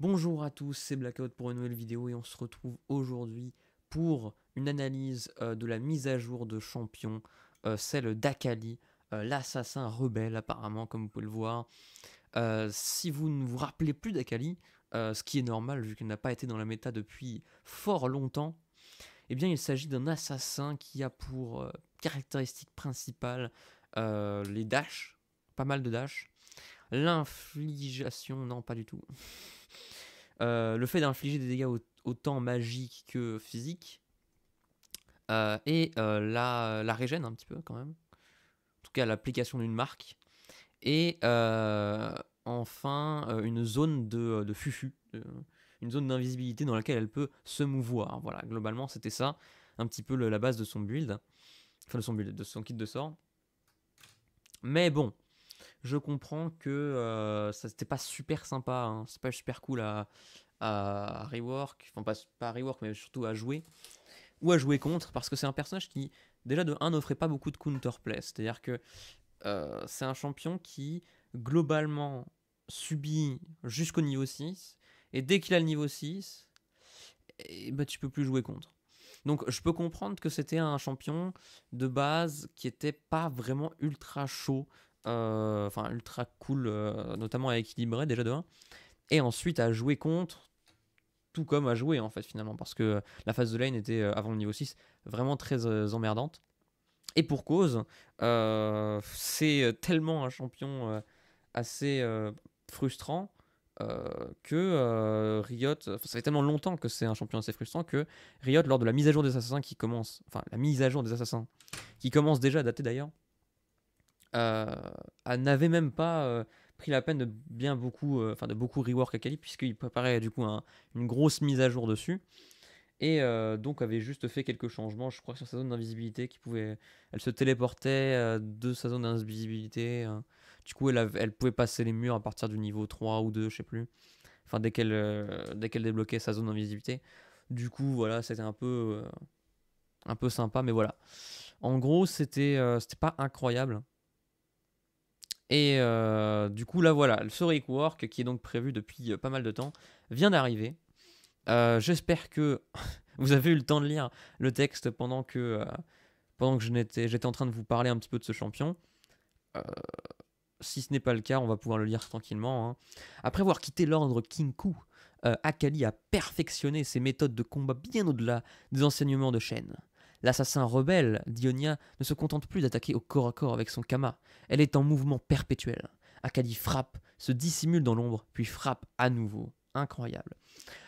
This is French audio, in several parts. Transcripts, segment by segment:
Bonjour à tous, c'est Blackout pour une nouvelle vidéo et on se retrouve aujourd'hui pour une analyse euh, de la mise à jour de champion, euh, celle d'Akali, euh, l'assassin rebelle apparemment comme vous pouvez le voir. si vous ne vous rappelez plus d'Akali, ce qui est normal vu qu'il n'a pas été dans la méta depuis fort longtemps, eh bien il s'agit d'un assassin qui a pour caractéristique principale les dash, pas mal de dash, l'infligation, non pas du tout. Euh, le fait d'infliger des dégâts autant magiques que physiques, euh, et euh, la, la régène un petit peu quand même, en tout cas l'application d'une marque, et enfin une zone de, de fufu, une zone d'invisibilité dans laquelle elle peut se mouvoir. Voilà, globalement c'était ça, un petit peu la base de son build, enfin de son build, de son kit de sort. Mais bon, je comprends que euh, ça c'était pas super sympa, hein. c'est pas super cool à, rework, enfin pas, pas à rework, mais surtout à jouer, ou à jouer contre, parce que c'est un personnage qui, déjà de 1, n'offrait pas beaucoup de counterplay, c'est-à-dire que euh, c'est un champion qui, globalement, subit jusqu'au niveau 6, et dès qu'il a le niveau 6, et, eh, bah, tu peux plus jouer contre. Donc je peux comprendre que c'était un champion de base qui était pas vraiment ultra chaud, euh, enfin ultra cool, euh, notamment à équilibrer déjà de 1, et ensuite à jouer contre, tout comme à jouer en fait finalement, parce que la phase de lane était euh, avant le niveau 6 vraiment très emmerdante. Et pour cause, c'est tellement un champion assez frustrant euh, que euh, Riot, ça fait tellement longtemps que c'est un champion assez frustrant que Riot, lors de la mise à jour des assassins qui commence, enfin la mise à jour des assassins, qui commence déjà à dater d'ailleurs, euh, n'avait même pas pris la peine de bien beaucoup, enfin de beaucoup rework puisqu'il préparait du coup une grosse mise à jour dessus. Et donc avait juste fait quelques changements, je crois, sur sa zone d'invisibilité, qui pouvait. Elle se téléportait de sa zone d'invisibilité hein. Du coup, elle, elle pouvait passer les murs à partir du niveau 3 ou 2, je sais plus. Enfin, dès qu'elle euh, dès débloquait sa zone d'invisibilité. Du coup, voilà, c'était un peu euh, un peu sympa, mais voilà. En gros, c'était euh, pas incroyable. Et du coup, là, voilà, le story Work, qui est donc prévu depuis pas mal de temps, vient d'arriver. J'espère que vous avez eu le temps de lire le texte pendant que pendant que j'étais en train de vous parler un petit peu de ce champion. Euh, si ce n'est pas le cas, on va pouvoir le lire tranquillement. Hein. Après avoir quitté l'ordre Kinku, euh, Akali a perfectionné ses méthodes de combat bien au-delà des enseignements de chaîne. L'assassin rebelle, Dionia, ne se contente plus d'attaquer au corps à corps avec son Kama. Elle est en mouvement perpétuel. Akali frappe, se dissimule dans l'ombre, puis frappe à nouveau. Incroyable.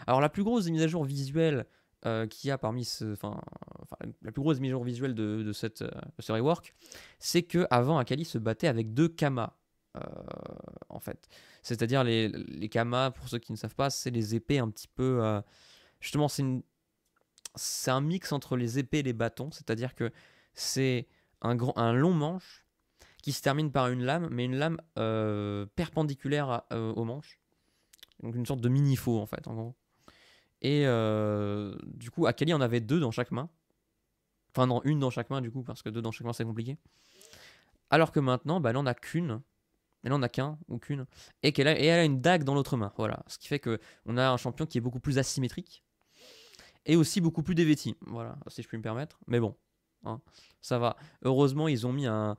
Alors la plus grosse mise à jour visuelle euh, qu'il y a parmi ce, la plus grosse mise à jour visuelle de, cette, euh, ce rework, c'est que avant Akali se battait avec deux kamas euh, en fait. C'est-à-dire les, les kamas, pour ceux qui ne savent pas, c'est les épées un petit peu... Euh, justement, c'est, une, c'est un mix entre les épées et les bâtons, c'est-à-dire que c'est un, grand, un long manche qui se termine par une lame, mais une lame euh, perpendiculaire au manche. Donc une sorte de mini-faux, en fait, en gros. Et du coup, Akali en avait deux dans chaque main. Enfin non, une dans chaque main du coup, parce que deux dans chaque main c'est compliqué. Alors que maintenant, bah, là a qu'une. Elle là a qu'un ou et qu'elle a, elle a une dague dans l'autre main. Voilà, ce qui fait que on a un champion qui est beaucoup plus asymétrique et aussi beaucoup plus dévêti. Voilà, si je puis me permettre. Mais bon, hein, ça va. Heureusement, ils ont mis un,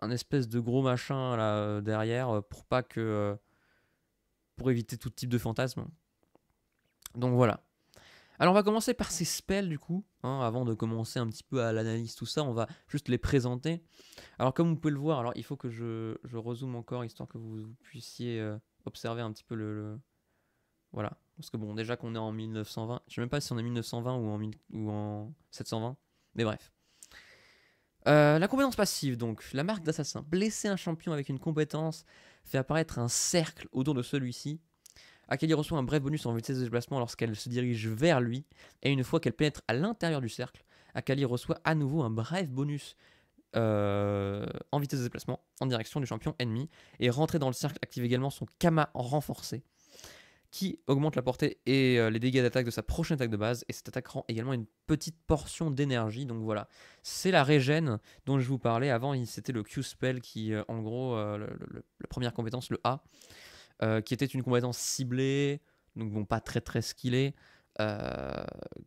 un espèce de gros machin là euh, derrière euh, pour pas que euh, pour éviter tout type de fantasme. Donc voilà. Alors on va commencer par ces spells du coup, hein, avant de commencer un petit peu à l'analyse tout ça, on va juste les présenter. Alors comme vous pouvez le voir, alors il faut que je, je rezoome encore histoire que vous, puissiez euh, observer un petit peu le, Voilà, parce que bon déjà qu'on est en 1920, je sais même pas si on est 1920 ou en 1920 ou en, 720, mais bref. Euh, la compétence passive donc, la marque d'assassin. Blesser un champion avec une compétence fait apparaître un cercle autour de celui-ci Akali reçoit un bref bonus en vitesse de déplacement lorsqu'elle se dirige vers lui, et une fois qu'elle pénètre à l'intérieur du cercle, Akali reçoit à nouveau un bref bonus euh, en vitesse de déplacement en direction du champion ennemi, et rentrer dans le cercle active également son Kama renforcé, qui augmente la portée et euh, les dégâts d'attaque de sa prochaine attaque de base, et cette attaque rend également une petite portion d'énergie, donc voilà. C'est la régène dont je vous parlais avant, c'était le Q-Spell qui, euh, en gros, la première compétence, le A, euh, qui était une compétence ciblée, donc bon, pas très très skillée. Euh,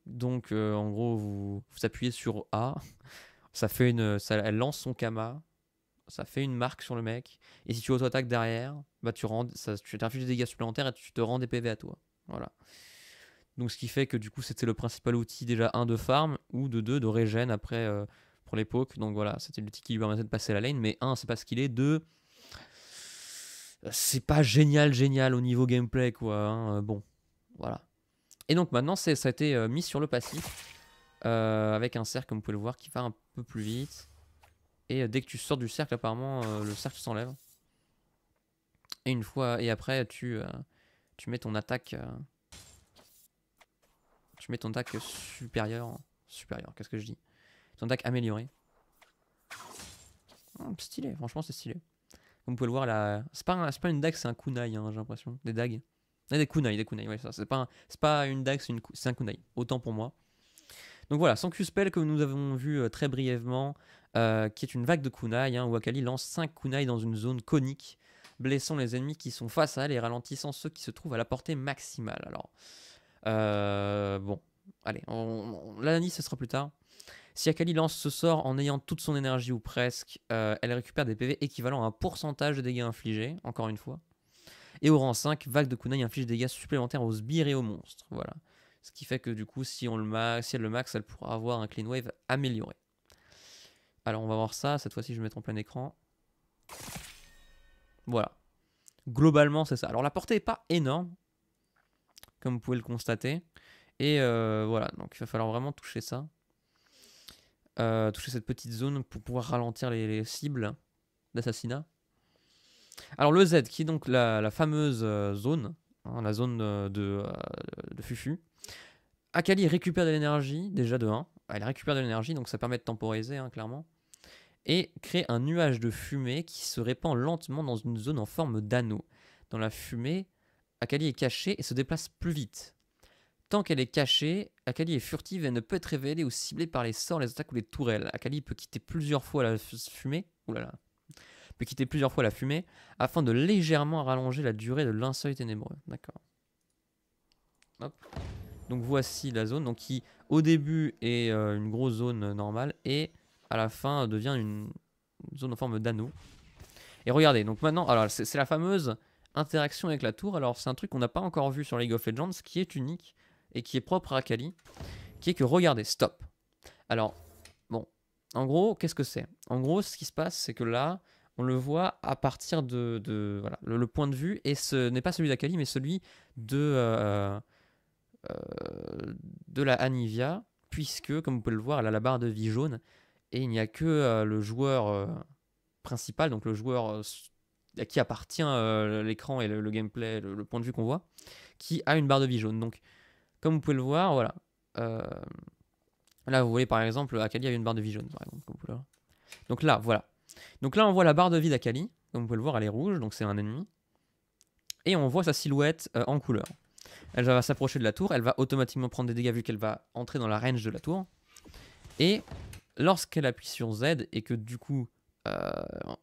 donc euh, en gros, vous, vous appuyez sur A, ça fait une, elle lance son Kama, ça fait une marque sur le mec, et si tu auto-attaques derrière, bah, tu, rends, ça, tu des dégâts supplémentaires et tu te rends des PV à toi. Voilà. Donc ce qui fait que du coup c'était le principal outil déjà un de farm ou de 2 de régène après pour l'époque. Donc voilà, c'était l'outil qui lui permettait de passer la lane. Mais 1 c'est ce qu'il est deux euh, c'est pas génial, génial au niveau gameplay, quoi. Hein, euh, bon, voilà. Et donc maintenant, ça a été euh, mis sur le passif, avec un cercle, comme vous pouvez le voir, qui va un peu plus vite. Et dès que tu sors du cercle, apparemment, le cercle s'enlève. Et une fois, et après, tu, tu mets ton attaque, tu mets ton attaque supérieure, supérieure. Qu'est-ce que je dis Ton attaque améliorée. Oh, stylé, franchement, c'est stylé. Vous pouvez le voir là. C'est pas, pas une dague, c'est un kunai, hein, j'ai l'impression. Des dagues. Ah, des kunai, des kunai, ouais, ça. C'est pas, pas une dague, c'est un kunai. Autant pour moi. Donc voilà, sans Q-Spell que nous avons vu euh, très brièvement, euh, qui est une vague de kunai, où hein, Akali lance 5 kunai dans une zone conique, blessant les ennemis qui sont face à elle et ralentissant ceux qui se trouvent à la portée maximale. Alors, euh, bon, allez, l'analyse ce sera plus tard. Si Akali lance ce sort en ayant toute son énergie ou presque, euh, elle récupère des PV équivalents à un pourcentage de dégâts infligés, encore une fois. Et au rang 5, Vague de Kunai inflige des dégâts supplémentaires aux sbires et aux monstres. Voilà. Ce qui fait que du coup, si, on le elle le max, elle pourra avoir un clean wave amélioré. Alors on va voir ça, cette fois-ci je vais mettre en plein écran. Voilà. Globalement c'est ça. Alors la portée n'est pas énorme, comme vous pouvez le constater. Et euh, voilà, donc il va falloir vraiment toucher ça. Euh, toucher cette petite zone pour pouvoir ralentir les, cibles d'assassinat. Alors le Z, qui est donc la, fameuse euh, zone, hein, la zone euh, de, Fufu. Akali récupère de l'énergie, déjà de 1. Elle récupère de l'énergie, donc ça permet de temporiser, hein, clairement. Et crée un nuage de fumée qui se répand lentement dans une zone en forme d'anneau. Dans la fumée, Akali est cachée et se déplace plus vite. Tant qu'elle est cachée, Akali est furtive et ne peut être révélée ou ciblée par les sorts, les attaques ou les tourelles. Akali peut quitter plusieurs fois la fumée. Oulala. Peut quitter plusieurs fois la fumée afin de légèrement rallonger la durée de l'inseuil ténébreux. D'accord. Donc voici la zone donc qui au début est euh, une grosse zone euh, normale et à la fin devient une zone en forme d'anneau. Et regardez, donc maintenant, alors c'est la fameuse interaction avec la tour. Alors c'est un truc qu'on n'a pas encore vu sur League of Legends qui est unique et qui est propre à Akali, qui est que regardez, stop. Alors, bon, en gros, qu'est-ce que c'est En gros, ce qui se passe, c'est que là, on le voit à partir de, voilà, le, point de vue, et ce n'est pas celui d'Akali, mais celui de, euh, euh, de la Anivia, puisque, comme vous pouvez le voir, elle a la barre de vie jaune, et il n'y a que euh, le joueur principal, donc le joueur à qui appartient l'écran et le, gameplay, le, point de vue qu'on voit, qui a une barre de vie jaune. Donc, comme vous pouvez le voir, voilà. Euh, là, vous voyez par exemple, Akali a une barre de vie jaune, Donc là, voilà. Donc là, on voit la barre de vie d'Akali. Comme vous pouvez le voir, elle est rouge, donc c'est un ennemi. Et on voit sa silhouette euh, en couleur. Elle va s'approcher de la tour, elle va automatiquement prendre des dégâts vu qu'elle va entrer dans la range de la tour. Et lorsqu'elle appuie sur Z et que du coup euh,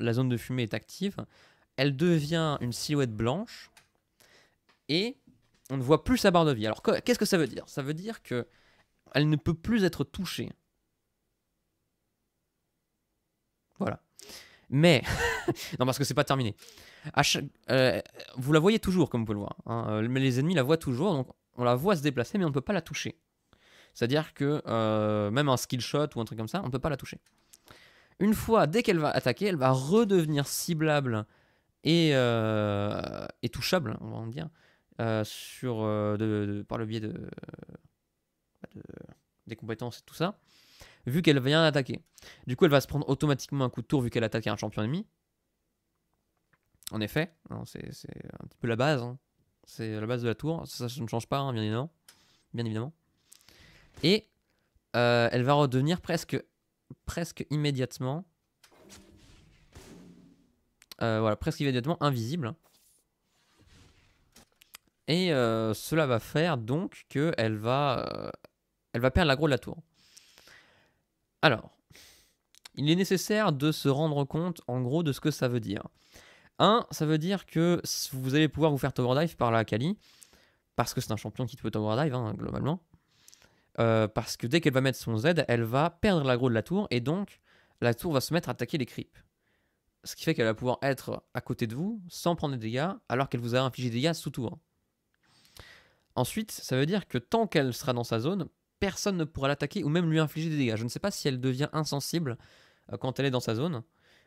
la zone de fumée est active, elle devient une silhouette blanche et on ne voit plus sa barre de vie. Alors qu'est-ce que ça veut dire Ça veut dire que elle ne peut plus être touchée. Voilà. Mais non parce que c'est pas terminé. Euh, vous la voyez toujours comme vous pouvez le voir. Hein. Euh, mais les ennemis la voient toujours, donc on la voit se déplacer, mais on ne peut pas la toucher. C'est-à-dire que euh, même un skill shot ou un truc comme ça, on ne peut pas la toucher. Une fois, dès qu'elle va attaquer, elle va redevenir ciblable et, et touchable, on va en dire, euh, sur, euh, par le biais bah, de, des compétences et tout ça, vu qu'elle vient attaquer. Du coup, elle va se prendre automatiquement un coup de tour vu qu'elle attaque un champion ennemi. En effet, hein, c'est un petit peu la base. Hein. C'est la base de la tour. Ça, ne change pas, hein, bien évidemment. Bien évidemment. Et euh, elle va redevenir presque, presque immédiatement. voilà, presque immédiatement invisible. Et euh, cela va faire donc qu'elle va, euh, elle va perdre l'aggro de la tour. Alors, il est nécessaire de se rendre compte en gros de ce que ça veut dire. 1. Ça veut dire que vous allez pouvoir vous faire tower dive par la Kali, parce que c'est un champion qui peut tower dive hein, globalement. Euh, parce que dès qu'elle va mettre son Z, elle va perdre l'aggro de la tour et donc la tour va se mettre à attaquer les creeps. Ce qui fait qu'elle va pouvoir être à côté de vous sans prendre des dégâts alors qu'elle vous a infligé des dégâts sous tour. Hein. Ensuite, ça veut dire que tant qu'elle sera dans sa zone, personne ne pourra l'attaquer ou même lui infliger des dégâts. Je ne sais pas si elle devient insensible euh, quand elle est dans sa zone,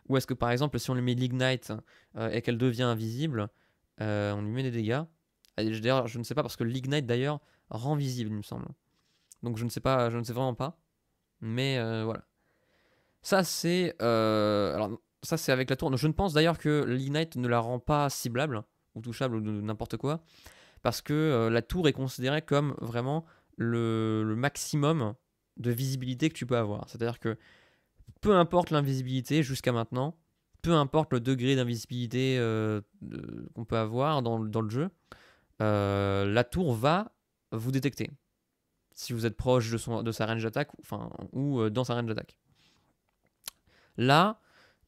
ou est-ce que par exemple si on lui met l'ignite euh, et qu'elle devient invisible, euh, on lui met des dégâts. D'ailleurs, je ne sais pas parce que l'ignite d'ailleurs rend visible, il me semble. Donc je ne sais pas, je ne sais vraiment pas. Mais voilà. Ça c'est, alors ça c'est avec la tour. Je ne pense d'ailleurs que l'ignite ne la rend pas ciblable ou touchable ou n'importe quoi parce que euh, la tour est considérée comme vraiment le, maximum de visibilité que tu peux avoir. C'est-à-dire que peu importe l'invisibilité jusqu'à maintenant, peu importe le degré d'invisibilité euh, qu'on peut avoir dans, le jeu, euh, la tour va vous détecter. Si vous êtes proche de, son, de sa range d'attaque, enfin, ou dans sa range d'attaque. Là,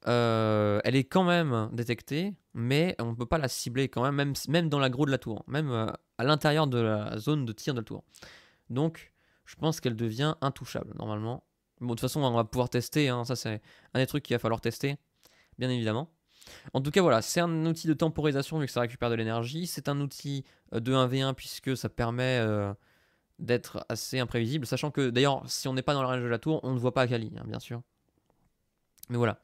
euh, elle est quand même détectée, mais on ne peut pas la cibler quand même, même, dans l'agro de la tour, hein. même euh, à l'intérieur de la zone de tir de la tour. Donc, je pense qu'elle devient intouchable, normalement. Bon, de toute façon, on va pouvoir tester, hein. ça c'est un des trucs qu'il va falloir tester, bien évidemment. En tout cas, voilà, c'est un outil de temporisation vu que ça récupère de l'énergie. C'est un outil euh, de 1v1 puisque ça permet d'être assez imprévisible. Sachant que d'ailleurs, si on n'est pas dans la range de la tour, on ne voit pas Akali, hein, bien sûr. Mais voilà.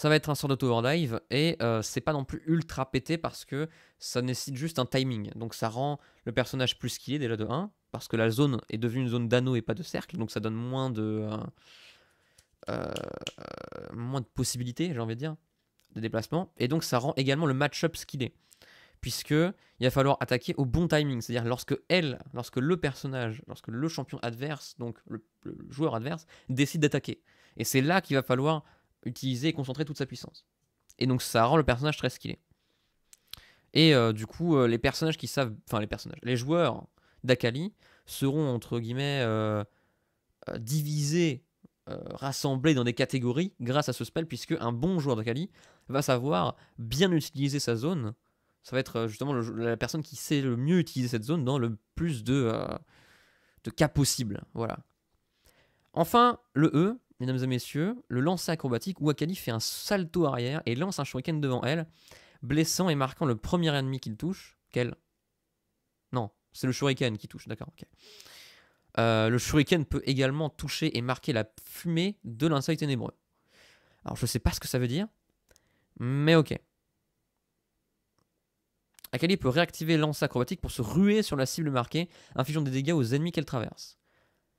Ça va être un sort d'auto-overdrive et euh, c'est pas non plus ultra pété parce que ça nécessite juste un timing. Donc ça rend le personnage plus skillé déjà de 1 parce que la zone est devenue une zone d'anneau et pas de cercle. Donc ça donne moins de, euh, euh, moins de possibilités, j'ai envie de dire, de déplacement. Et donc ça rend également le match-up skillé puisque il va falloir attaquer au bon timing, c'est-à-dire lorsque elle, lorsque le personnage, lorsque le champion adverse, donc le joueur adverse, décide d'attaquer. Et c'est là qu'il va falloir utiliser et concentrer toute sa puissance. Et donc ça rend le personnage très skillé. Et euh, du coup, euh, les personnages qui savent, enfin les personnages, les joueurs d'Akali seront entre guillemets euh, divisés, rassemblés dans des catégories grâce à ce spell, puisque un bon joueur d'Akali va savoir bien utiliser sa zone. Ça va être justement la personne qui sait le mieux utiliser cette zone dans le plus de, de cas possible. Voilà. Enfin, le E, mesdames et messieurs, le lancer acrobatique, Akali fait un salto arrière et lance un shuriken devant elle, blessant et marquant le premier ennemi qu'il touche. Quel Non, c'est le shuriken qui touche, d'accord, ok. Euh, le shuriken peut également toucher et marquer la fumée de l'insecte ténébreux. Alors je sais pas ce que ça veut dire, mais ok. Akali peut réactiver lance acrobatique pour se ruer sur la cible marquée, infligeant des dégâts aux ennemis qu'elle traverse.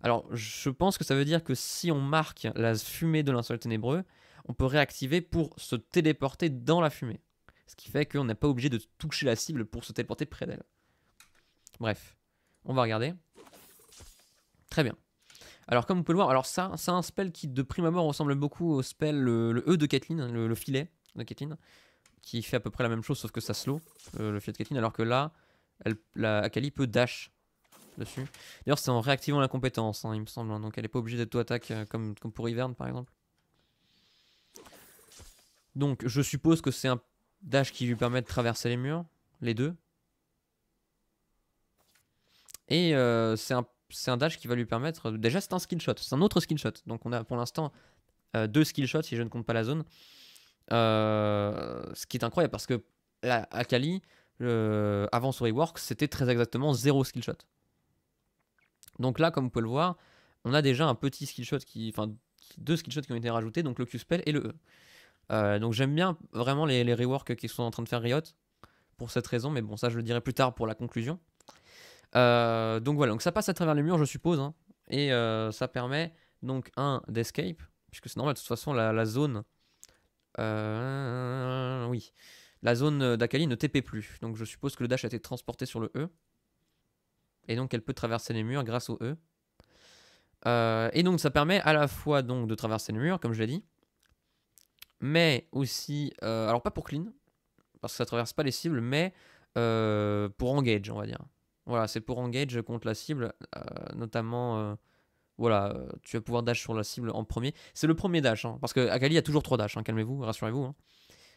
Alors, je pense que ça veut dire que si on marque la fumée de l'insol ténébreux, on peut réactiver pour se téléporter dans la fumée. Ce qui fait qu'on n'est pas obligé de toucher la cible pour se téléporter près d'elle. Bref, on va regarder. Très bien. Alors comme vous pouvez le voir, alors ça, c'est un spell qui de prime abord ressemble beaucoup au spell le, E de Kathleen, hein, le, filet de Caitlyn, qui fait à peu près la même chose sauf que ça slow, euh, le filet de Kathleen, alors que là, elle, la Akali peut dash D'ailleurs, c'est en réactivant la compétence, hein, il me semble. Hein. donc, elle n'est pas obligée d'être tout attaque euh, comme, comme pour Hiverne, par exemple. Donc, je suppose que c'est un dash qui lui permet de traverser les murs, les deux. Et euh, c'est un, dash qui va lui permettre. Déjà, c'est un skill shot, c'est un autre skill shot. Donc, on a pour l'instant euh, deux skill shots si je ne compte pas la zone. ce qui est incroyable parce que la, Akali, avant sur rework, c'était très exactement zéro skill shot. Donc là, comme vous pouvez le voir, on a déjà un petit skill shot qui, enfin, deux skillshots qui ont été rajoutés, donc le Q-Spell et le E. Euh, donc j'aime bien vraiment les, les reworks qui sont en train de faire Riot pour cette raison, mais bon, ça je le dirai plus tard pour la conclusion. Euh, donc voilà, ça passe à travers les murs, je suppose, hein. et euh, ça permet donc un d'escape, puisque c'est normal, de toute façon, la, la zone. oui, la zone d'Akali ne TP plus, donc je suppose que le dash a été transporté sur le E et donc elle peut traverser les murs grâce au E. Euh, et donc ça permet à la fois donc de traverser les murs, comme je l'ai dit, mais aussi, euh, alors pas pour clean, parce que ça traverse pas les cibles, mais euh, pour engage, on va dire. Voilà, c'est pour engage contre la cible, notamment, voilà, tu vas pouvoir dash sur la cible en premier. C'est le premier dash, hein, parce que a toujours 3 dash, hein, calmez-vous, rassurez-vous. Hein.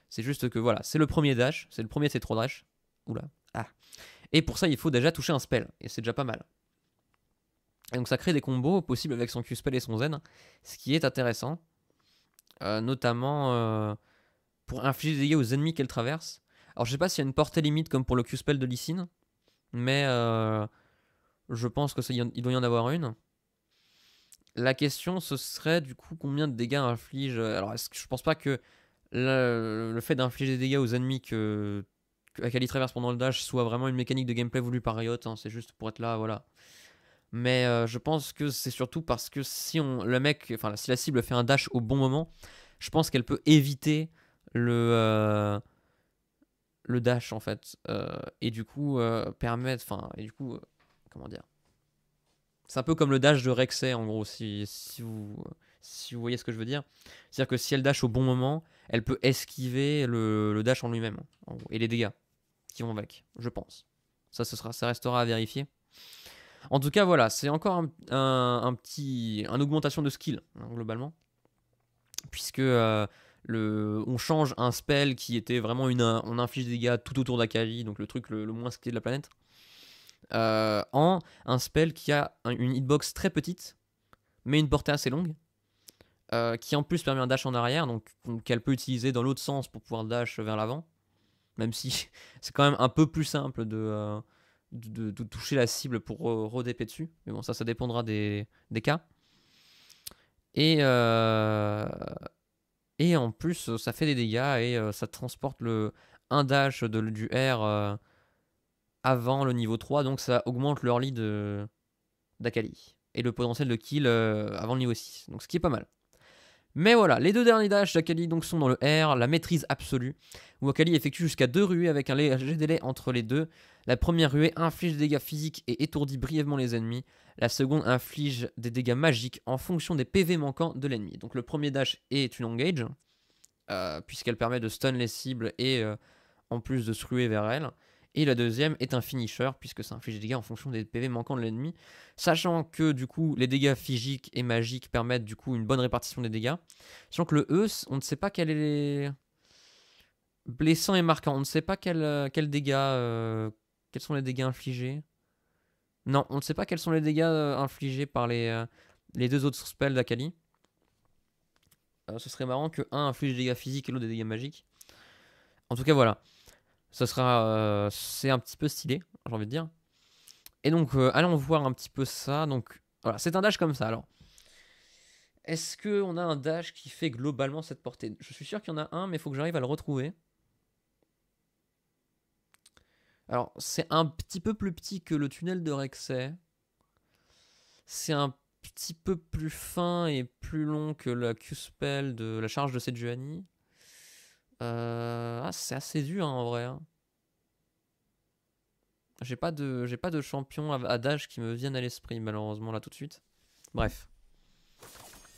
C'est juste que voilà, c'est le premier dash, c'est le premier de ces 3 dash. Oula, et pour ça, il faut déjà toucher un spell, et c'est déjà pas mal. Et donc ça crée des combos possibles avec son Q-spell et son Zen, ce qui est intéressant, euh, notamment euh, pour infliger des dégâts aux ennemis qu'elle traverse. Alors je sais pas s'il y a une portée limite comme pour le Q-spell de Lysine, mais euh, je pense qu'il doit y en avoir une. La question ce serait du coup combien de dégâts inflige. Alors est-ce que je pense pas que le fait d'infliger des dégâts aux ennemis que qualité traverse pendant le dash soit vraiment une mécanique de gameplay voulue par Riot. Hein, c'est juste pour être là, voilà. Mais euh, je pense que c'est surtout parce que si on, le mec, enfin si la cible fait un dash au bon moment, je pense qu'elle peut éviter le euh, le dash en fait euh, et du coup permettre, enfin et du coup comment dire. C'est un peu comme le dash de Rexay en gros si si vous si vous voyez ce que je veux dire. C'est-à-dire que si elle dash au bon moment, elle peut esquiver le, le dash en lui-même et les dégâts qui vont avec, je pense. Ça, ce sera, ça restera à vérifier. En tout cas, voilà, c'est encore un, petit, une augmentation de skill hein, globalement, puisque euh, le, on change un spell qui était vraiment une, on inflige des dégâts tout autour d'Akali, donc le truc le, moins skillé de la planète, euh, en un spell qui a une hitbox très petite, mais une portée assez longue, euh, qui en plus permet un dash en arrière, donc qu'elle peut utiliser dans l'autre sens pour pouvoir dash vers l'avant même si c'est quand même un peu plus simple de, euh, toucher la cible pour redéper dessus. Mais bon, ça, ça dépendra des, cas. Et, euh, et en plus, ça fait des dégâts et euh, ça transporte le, un dash de, du R avant le niveau 3, donc ça augmente leur lead d'Akali et le potentiel de kill avant le niveau 6. Donc ce qui est pas mal. Mais voilà, les deux derniers dash d'Akali donc sont dans le R, la maîtrise absolue, où Akali effectue jusqu'à deux ruées avec un léger délai entre les deux. La première ruée inflige des dégâts physiques et étourdit brièvement les ennemis. La seconde inflige des dégâts magiques en fonction des PV manquants de l'ennemi. Donc le premier dash est une engage, euh, puisqu'elle permet de stun les cibles et euh, en plus de se ruer vers elle. Et la deuxième est un finisher, puisque ça inflige des dégâts en fonction des PV manquants de l'ennemi. Sachant que du coup, les dégâts physiques et magiques permettent du coup une bonne répartition des dégâts. Sachant que le E, on ne sait pas est. Blessant et marquant, on ne sait pas quel, euh, dégâts, euh, quels sont les dégâts infligés. Non, on ne sait pas quels sont les dégâts euh, infligés par les, les deux autres spells d'Akali. ce serait marrant que un inflige des dégâts physiques et l'autre des dégâts magiques. En tout cas, voilà sera, euh, c'est un petit peu stylé, j'ai envie de dire. Et donc, euh, allons voir un petit peu ça. Donc, voilà, c'est un dash comme ça. Alors, est-ce qu'on a un dash qui fait globalement cette portée Je suis sûr qu'il y en a un, mais il faut que j'arrive à le retrouver. Alors, c'est un petit peu plus petit que le tunnel de Rexay. C'est un petit peu plus fin et plus long que la Q-Spell de la charge de Sejuani. Euh, ah, c'est assez dur hein, en vrai. Hein. J'ai pas de, j'ai pas de champion à, qui me viennent à l'esprit malheureusement là tout de suite. Bref.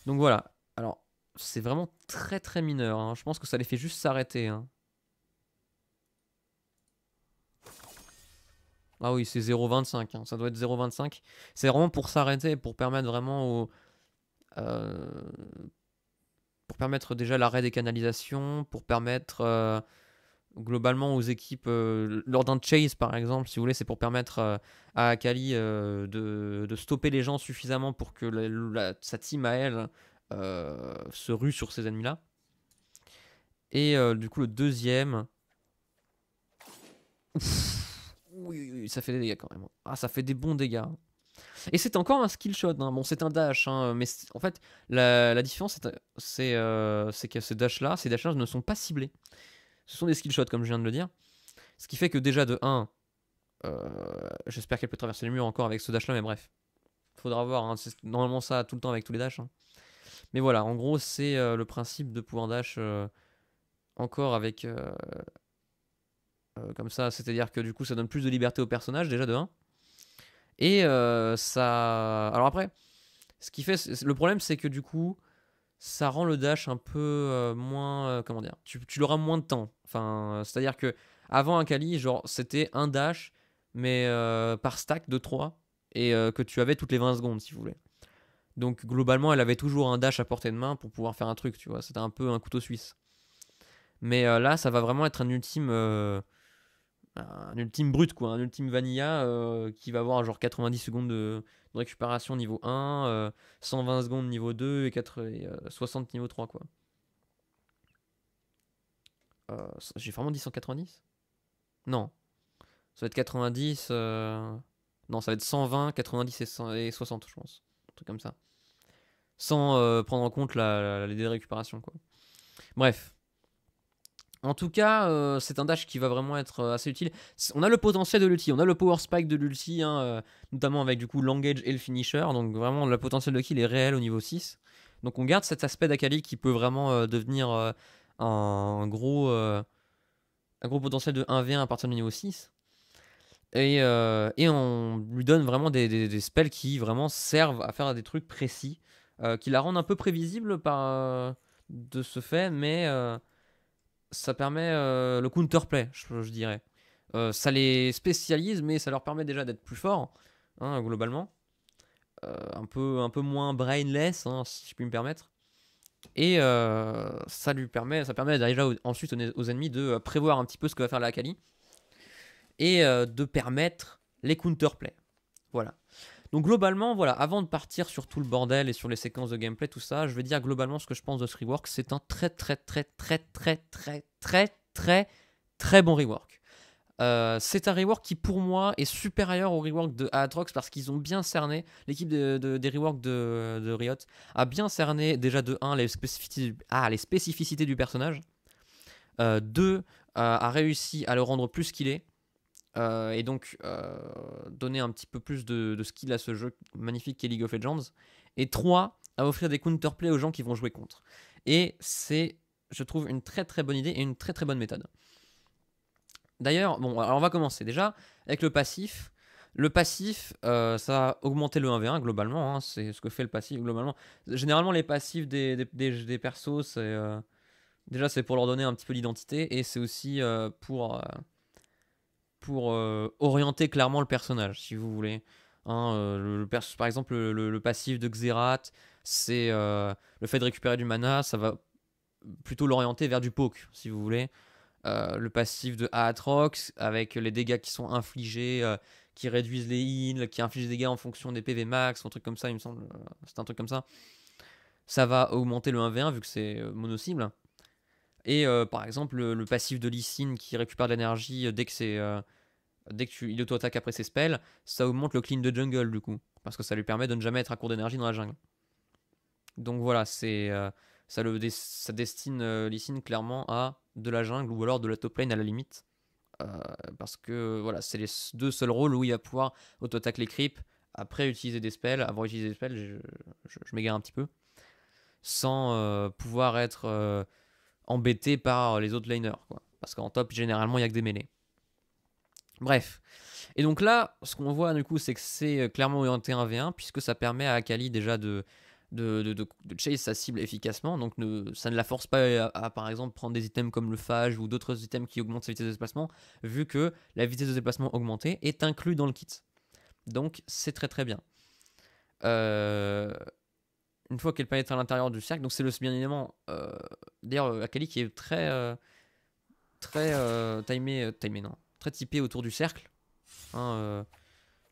Donc voilà. Alors c'est vraiment très très mineur. Hein. Je pense que ça les fait juste s'arrêter. Ah oui, c'est 0,25. Ça doit être 0,25. C'est vraiment pour s'arrêter, pour permettre vraiment au euh, permettre déjà l'arrêt des canalisations, pour permettre euh, globalement aux équipes, euh, lors d'un chase par exemple, si vous voulez, c'est pour permettre euh, à Akali de, stopper les gens suffisamment pour que sa team à elle se rue sur ces ennemis-là. Et du coup, le deuxième. oui, ça fait des dégâts quand même. Ah, ça fait des bons dégâts. Et c'est encore un skill shot. Hein. Bon, c'est un dash, hein, mais en fait, la, différence, c'est euh, que ces dash-là, ces dash-là ne sont pas ciblés. Ce sont des skill shots, comme je viens de le dire. Ce qui fait que déjà, de 1, euh, j'espère qu'elle peut traverser les murs encore avec ce dash-là, mais bref. Faudra voir, hein. c'est normalement ça tout le temps avec tous les dashs. Mais voilà, en gros, c'est euh, le principe de pouvoir dash encore avec... comme ça, c'est-à-dire que du coup, ça donne plus de liberté au personnage, déjà de 1. Et euh, ça. Alors après, ce qui fait. Le problème, c'est que du coup, ça rend le dash un peu euh, moins. Euh, comment dire Tu, l'auras moins de temps. Enfin, c'est-à-dire que avant un kali, genre, c'était un dash, mais par stack de 3, et que tu avais toutes les 20 secondes, si vous voulez. Donc globalement, elle avait toujours un dash à portée de main pour pouvoir faire un truc, tu vois. C'était un peu un couteau suisse. Mais là, ça va vraiment être un ultime un ultime brut, quoi, un ultime vanilla euh, qui va avoir genre 90 secondes de, récupération niveau 1, 120 euh, secondes niveau 2 et, 4, 60 euh, niveau 3. quoi. J'ai vraiment dit 190 Non. Ça va être 90. Non, ça va être 120, 90 et, 60, je pense. Un truc comme ça. Sans prendre en compte la, les dérécupérations. de récupération. Quoi. Bref. En tout cas, euh, c'est un dash qui va vraiment être euh, assez utile. On a le potentiel de l'ulti, on a le power spike de l'ulti, hein, euh, notamment avec du coup l'engage et le finisher. Donc vraiment, le potentiel de kill est réel au niveau 6. Donc on garde cet aspect d'Akali qui peut vraiment devenir un, gros, un gros potentiel de 1v1 à partir du niveau 6. Et, on lui donne vraiment des, spells qui vraiment servent à faire des trucs précis, qui la rendent un peu prévisible par, de ce fait, mais ça permet euh, le counterplay, je, dirais. Euh, ça les spécialise, mais ça leur permet déjà d'être plus forts, hein, globalement. Euh, un, peu, un peu moins brainless, hein, si je puis me permettre. Et ça lui permet, ça permet déjà ensuite aux, ennemis de prévoir un petit peu ce que va faire la Akali. Et de permettre les counterplays. Voilà. Donc globalement, voilà, avant de partir sur tout le bordel et sur les séquences de gameplay, tout ça, je vais dire globalement ce que je pense de ce rework. C'est un très très très très très très très très très bon rework. Euh, c'est un rework qui pour moi est supérieur au rework de Aatrox parce qu'ils ont bien cerné, l'équipe de, des reworks de, Riot a bien cerné déjà de 1 ah, les spécificités du, personnage, 2 euh, euh, a réussi à le rendre plus qu'il est, euh, et donc euh, donner un petit peu plus de, de skill à ce jeu magnifique qui est League of Legends. Et 3, à offrir des counterplays aux gens qui vont jouer contre. Et c'est, je trouve, une très très bonne idée et une très très bonne méthode. D'ailleurs, bon, alors on va commencer déjà avec le passif. Le passif, euh, ça a augmenté le 1v1 globalement, hein. c'est ce que fait le passif globalement. Généralement, les passifs des, des, des persos, c'est. déjà, c'est pour leur donner un petit peu d'identité et c'est aussi pour pour euh, orienter clairement le personnage, si vous voulez. Hein, euh, le, par exemple, le, passif de Xerath, c'est euh, le fait de récupérer du mana, ça va plutôt l'orienter vers du poke, si vous voulez. le passif de Aatrox, avec les dégâts qui sont infligés, qui réduisent les heals, qui infligent des dégâts en fonction des PV max, un truc comme ça, il me semble. C'est un truc comme ça. Ça va augmenter le 1v1 vu que c'est mono-cible. Et euh, par exemple, le, passif de Lysine qui récupère de l'énergie euh, dès que c'est. Euh, dès que tu, auto-attaque après ses spells, ça augmente le clean de jungle du coup. Parce que ça lui permet de ne jamais être à court d'énergie dans la jungle. Donc voilà, c'est. ça, le ça destine Lysine clairement à de la jungle ou alors de la top lane à la limite. parce que voilà, c'est les deux seuls rôles où il va pouvoir auto attaquer les creeps, après utiliser des spells, Avant utiliser des spells, je m'égare un petit peu, sans pouvoir être embêté par les autres laners. Quoi. Parce qu'en top, généralement, il n'y a que des mêlées. Bref. Et donc là, ce qu'on voit du coup, c'est que c'est euh, clairement orienté 1v1, puisque ça permet à Akali déjà de, de, chase sa cible efficacement. Donc ça ne la force pas à, par exemple, prendre des items comme le phage ou d'autres items qui augmentent sa vitesse de déplacement, vu que la vitesse de déplacement augmentée est inclue dans le kit. Donc c'est très très bien. Euh, une fois qu'elle être à l'intérieur du cercle, donc c'est le bien évidemment. Euh, d'ailleurs, euh, Akali qui est très euh, très timé, timé non, très typé autour du cercle. Hein,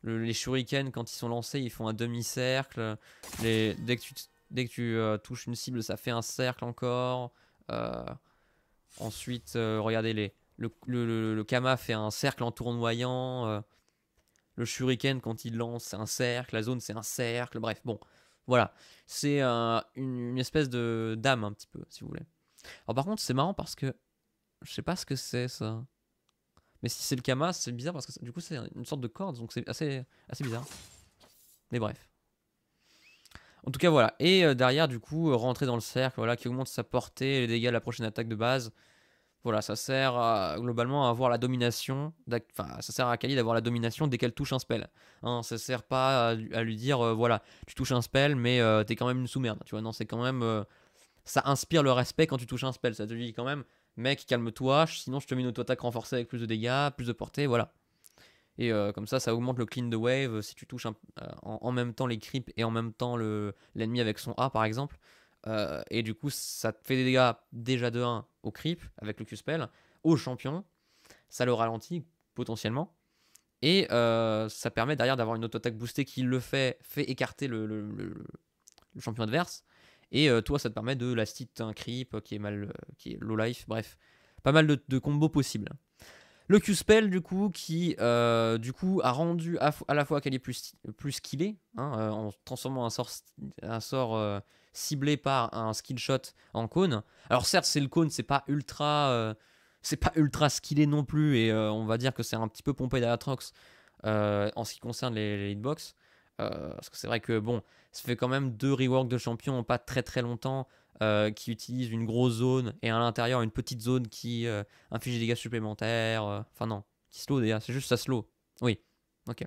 les shurikens quand ils sont lancés, ils font un demi cercle. Les, dès que tu touches une cible, ça fait un cercle encore. ensuite, regardez les. Le, le, le, Kama fait un cercle en tournoyant. le Shuriken, quand il lance, c'est un cercle. La zone, c'est un cercle. Bref, bon. Voilà, c'est euh, une, espèce de dame un petit peu, si vous voulez. Alors par contre, c'est marrant parce que je sais pas ce que c'est ça. Mais si c'est le Kama, c'est bizarre parce que du coup c'est une sorte de corde, donc c'est assez, assez bizarre. Mais bref. En tout cas voilà. Et euh, derrière du coup, euh, rentrer dans le cercle, voilà, qui augmente sa portée, les dégâts de la prochaine attaque de base. Voilà, ça sert globalement à avoir la domination. Enfin, ça sert à Akali d'avoir la domination dès qu'elle touche un spell. Hein, ça sert pas à, lui dire, euh, voilà, tu touches un spell, mais euh, t'es quand même une sous-merde. Tu vois, non, c'est quand même. Euh, ça inspire le respect quand tu touches un spell. Ça te dit quand même, mec, calme-toi, sinon je te mets une auto-attaque renforcée avec plus de dégâts, plus de portée, voilà. Et comme ça, ça augmente le clean the wave si tu touches en, même temps les creeps et en même temps l'ennemi avec son A par exemple. Euh, et du coup, ça fait des dégâts déjà de 1 au creep avec le Q-Spell, au champion. Ça le ralentit potentiellement. Et euh, ça permet derrière d'avoir une auto-attaque boostée qui le fait, fait écarter le, champion adverse. Et euh, toi, ça te permet de la stit un creep qui est mal, qui est low life, bref, pas mal de, combos possibles. Le Q-Spell, du coup, qui du coup, a rendu à, la fois qu'elle est plus, plus skillée, hein, en transformant un sort, un sort ciblé par un skill shot en cône. Alors certes, c'est le cône, c'est pas ultra, euh, c'est pas ultra skillé non plus, et euh, on va dire que c'est un petit peu pompé d'Atrox euh, en ce qui concerne les, hitbox. parce que c'est vrai que bon, ça fait quand même deux rework de champions pas très très longtemps qui utilisent une grosse zone et à l'intérieur une petite zone qui inflige des dégâts supplémentaires. Enfin non, qui slow d'ailleurs c'est juste ça slow. Oui, ok.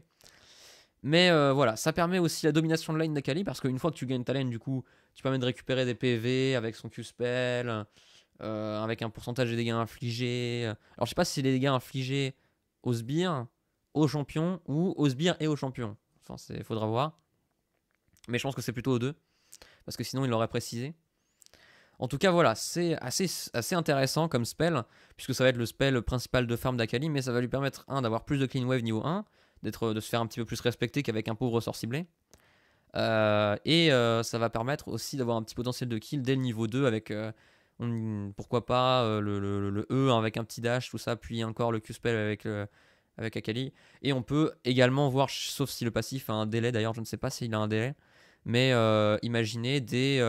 Mais euh, voilà, ça permet aussi la domination de lane d'Akali parce qu'une fois que tu gagnes ta lane, du coup, tu permets de récupérer des PV avec son Q-spell, euh, avec un pourcentage des dégâts infligés. Alors je sais pas si c'est les dégâts infligés aux sbires, aux champions ou aux sbires et aux champions. Enfin, il faudra voir. Mais je pense que c'est plutôt aux deux parce que sinon il l'aurait précisé. En tout cas, voilà, c'est assez, assez intéressant comme spell, puisque ça va être le spell principal de farm d'Akali, mais ça va lui permettre, d'avoir plus de clean wave niveau 1, d'être, de se faire un petit peu plus respecter qu'avec un pauvre ressort ciblé. Euh, et euh, ça va permettre aussi d'avoir un petit potentiel de kill dès le niveau 2 avec euh, pourquoi pas le, E avec un petit dash, tout ça, puis encore le Q-spell avec, avec Akali. Et on peut également voir, sauf si le passif a un délai, d'ailleurs je ne sais pas s'il a un délai, mais imaginez dès